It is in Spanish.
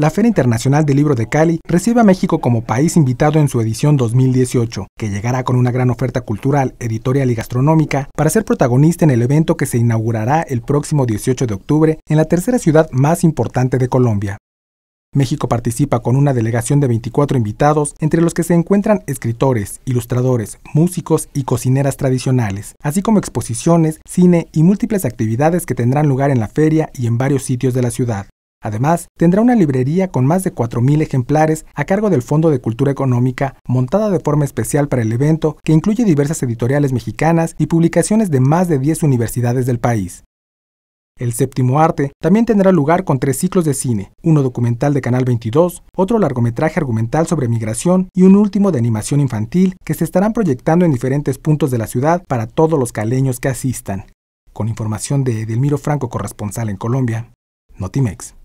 la Feria Internacional del Libro de Cali recibe a México como país invitado en su edición 2018, que llegará con una gran oferta cultural, editorial y gastronómica para ser protagonista en el evento que se inaugurará el próximo 18 de octubre en la tercera ciudad más importante de Colombia. México participa con una delegación de 24 invitados, entre los que se encuentran escritores, ilustradores, músicos y cocineras tradicionales, así como exposiciones, cine y múltiples actividades que tendrán lugar en la feria y en varios sitios de la ciudad. Además, tendrá una librería con más de 4.000 ejemplares a cargo del Fondo de Cultura Económica, montada de forma especial para el evento, que incluye diversas editoriales mexicanas y publicaciones de más de 10 universidades del país. El séptimo arte también tendrá lugar con tres ciclos de cine, uno documental de Canal 22, otro largometraje argumental sobre migración y un último de animación infantil que se estarán proyectando en diferentes puntos de la ciudad para todos los caleños que asistan. Con información de Edelmiro Franco, corresponsal en Colombia, Notimex.